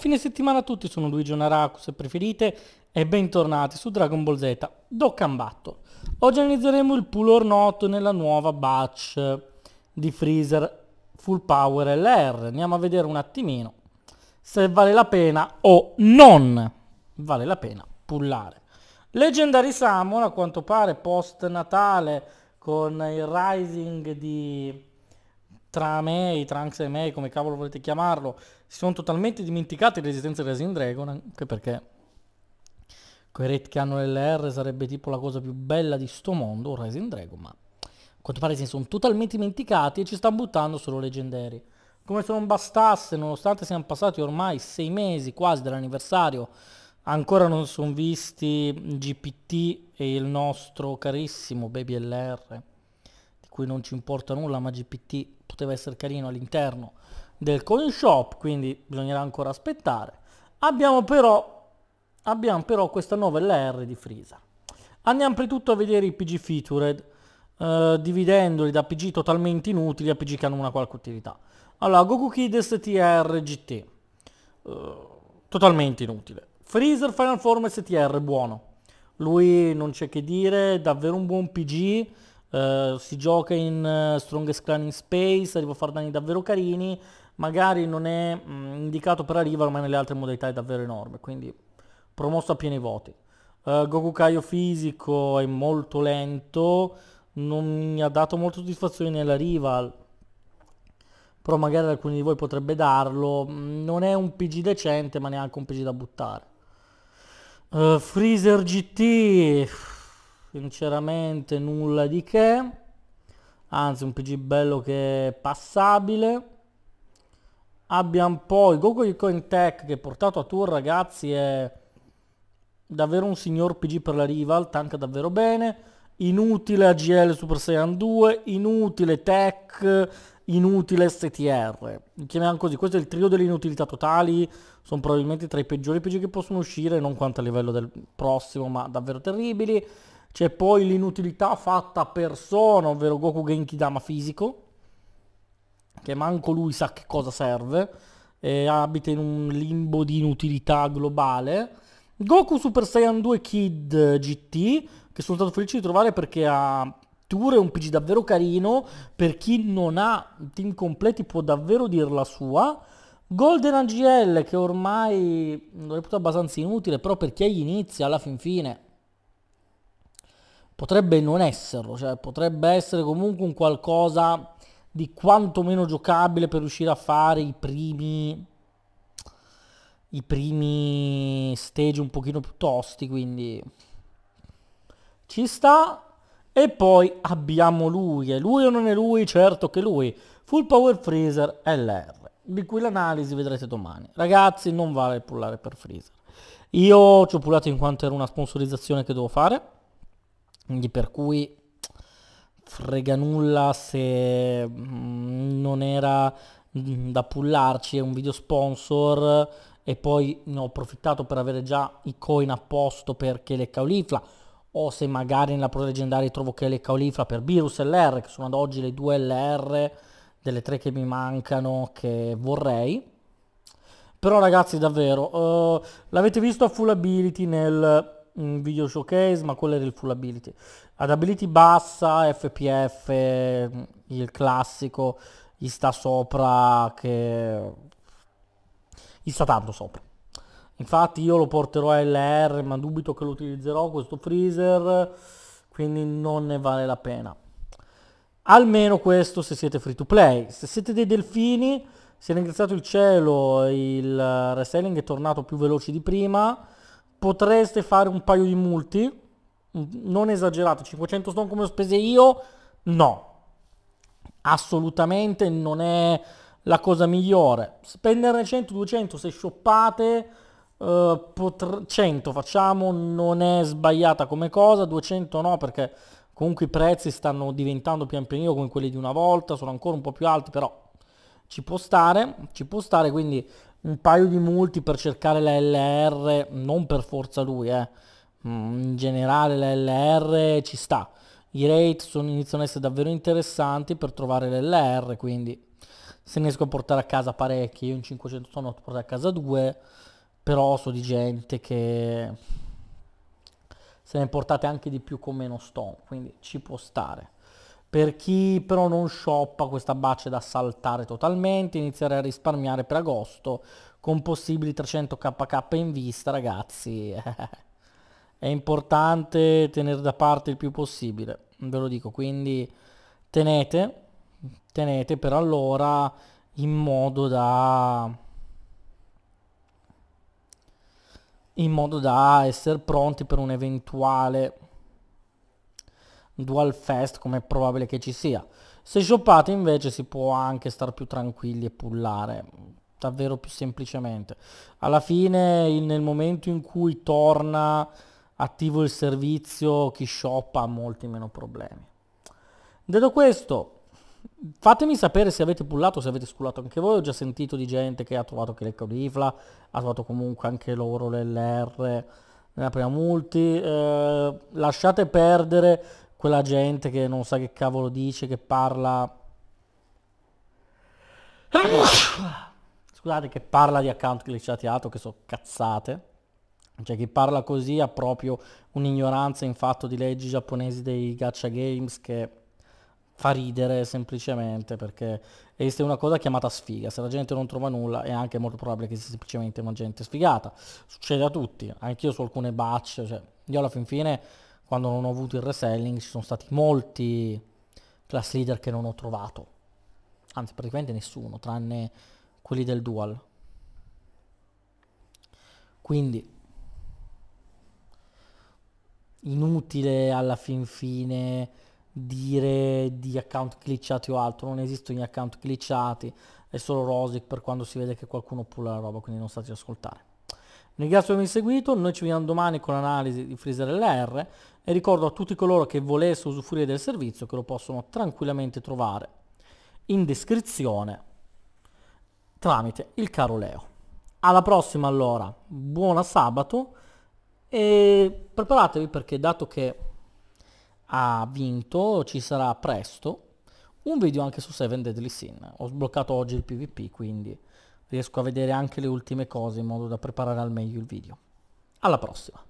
fine settimana a tutti, sono Luigi Onaraku se preferite e bentornati su Dragon Ball Z Dokkanbatto. Oggi analizzeremo il pull or not nella nuova batch di Freezer Full Power LR. Andiamo a vedere un attimino se vale la pena o non vale la pena pullare. Legendary Samuel a quanto pare post Natale con il Rising di tra me, i Trunks e me, come cavolo volete chiamarlo, si sono totalmente dimenticati l'esistenza di Resident Dragon, anche perché quei rate che hanno l'LR sarebbe tipo la cosa più bella di sto mondo, Resident Dragon, ma a quanto pare si sono totalmente dimenticati e ci stanno buttando solo leggendari. Come se non bastasse, nonostante siano passati ormai sei mesi quasi dell'anniversario ancora non sono visti GPT e il nostro carissimo Baby LR cui non ci importa nulla, ma GPT poteva essere carino all'interno del coin shop, quindi bisognerà ancora aspettare. Abbiamo però, abbiamo però questa nuova LR di Frisa. Andiamo prima di tutto a vedere i PG featured, eh, dividendoli da PG totalmente inutili a PG che hanno una qualche utilità. Allora, Goku Kid STR GT, eh, totalmente inutile. Freezer Final Form STR, buono. Lui non c'è che dire, davvero un buon PG Uh, si gioca in uh, Strongest Clan in Space, arriva a fare danni davvero carini, magari non è mh, mm, indicato per arriva, ma nelle altre modalità è davvero enorme, quindi promosso a pieni voti. Uh, Goku Kaio fisico è molto lento, non mi ha dato molta soddisfazione nella Rival, però magari alcuni di voi potrebbe darlo. Mm, non è un PG decente, ma neanche un PG da buttare. Uh, Freezer GT sinceramente nulla di che anzi un PG bello che è passabile abbiamo poi Gogo di tech che portato a tour ragazzi è davvero un signor PG per la rival tanca davvero bene inutile AGL Super Saiyan 2 inutile Tech inutile STR chiamiamo così questo è il trio delle inutilità totali sono probabilmente tra i peggiori PG che possono uscire non quanto a livello del prossimo ma davvero terribili c'è poi l'inutilità fatta a persona, ovvero Goku Genki Dama fisico, che manco lui sa che cosa serve, e abita in un limbo di inutilità globale. Goku Super Saiyan 2 Kid GT, che sono stato felice di trovare perché ha Tour è un PG davvero carino, per chi non ha team completi può davvero dire la sua. Golden AGL che ormai lo reputo abbastanza inutile, però per chi ha gli inizi, alla fin fine potrebbe non esserlo, cioè potrebbe essere comunque un qualcosa di quantomeno giocabile per riuscire a fare i primi i primi stage un pochino più tosti, quindi ci sta. E poi abbiamo lui, è lui o non è lui? Certo che lui. Full Power Freezer LR, di cui l'analisi vedrete domani. Ragazzi, non vale pullare per Freezer. Io ci ho pullato in quanto era una sponsorizzazione che devo fare. Quindi per cui frega nulla se mm, non era mm, da pullarci, è un video sponsor e poi ne ho approfittato per avere già i coin a posto per Kele Caulifla o se magari nella pro leggendaria trovo Kele Caulifla per Virus LR che sono ad oggi le due LR delle tre che mi mancano che vorrei però ragazzi davvero uh, l'avete visto a full ability nel un video showcase, ma quello era il full ability. Ad ability bassa, FPF, il classico, gli sta sopra che... gli sta tanto sopra. Infatti io lo porterò a LR, ma dubito che lo utilizzerò questo freezer, quindi non ne vale la pena. Almeno questo se siete free to play. Se siete dei delfini, si è ringraziato il cielo, il reselling è tornato più veloce di prima, potreste fare un paio di multi, mm, non esagerate, 500 stone come ho spese io, no. Assolutamente non è la cosa migliore. Spenderne 100, 200 se shoppate, eh, 100 facciamo, non è sbagliata come cosa, 200 no perché comunque i prezzi stanno diventando pian pianino come quelli di una volta, sono ancora un po' più alti però ci può stare, ci può stare, quindi un paio di multi per cercare la LR, non per forza lui, eh. Mm, in generale la LR ci sta. I rate sono, iniziano ad essere davvero interessanti per trovare l'LR, quindi se ne riesco a portare a casa parecchi, io in 500 sono ho portato a casa due, però so di gente che se ne portate anche di più con meno stone, quindi ci può stare. Per chi però non shoppa questa batch è da saltare totalmente, iniziare a risparmiare per agosto con possibili 300 kk in vista ragazzi. è importante tenere da parte il più possibile, ve lo dico, quindi tenete, tenete per allora in modo da in modo da essere pronti per un eventuale dual fast come è probabile che ci sia. Se shoppate invece si può anche star più tranquilli e pullare, davvero più semplicemente. Alla fine nel momento in cui torna attivo il servizio, chi shoppa ha molti meno problemi. Detto questo, fatemi sapere se avete pullato, se avete scullato anche voi, ho già sentito di gente che ha trovato che le caudifla, ha trovato comunque anche loro l'LR nella prima multi, eh, lasciate perdere quella gente che non sa che cavolo dice, che parla... Scusate, che parla di account glitchati che so cazzate. Cioè chi parla così ha proprio un'ignoranza in fatto di leggi giapponesi dei gacha games che fa ridere semplicemente perché esiste una cosa chiamata sfiga, se la gente non trova nulla è anche molto probabile che sia semplicemente una gente sfigata, succede a tutti, anch'io su alcune batch, cioè io alla fin fine quando non ho avuto il reselling ci sono stati molti class leader che non ho trovato. Anzi, praticamente nessuno, tranne quelli del dual. Quindi inutile alla fin fine dire di account glitchati o altro, non esistono gli account glitchati, è solo Rosic per quando si vede che qualcuno pulla la roba, quindi non state ad ascoltare. Ringrazio per avermi seguito, noi ci vediamo domani con l'analisi di Freezer LR, e ricordo a tutti coloro che volessero usufruire del servizio che lo possono tranquillamente trovare in descrizione tramite il caro Leo. Alla prossima allora, buona sabato e preparatevi perché dato che ha vinto ci sarà presto un video anche su Seven Deadly Sin. Ho sbloccato oggi il PvP quindi riesco a vedere anche le ultime cose in modo da preparare al meglio il video. Alla prossima!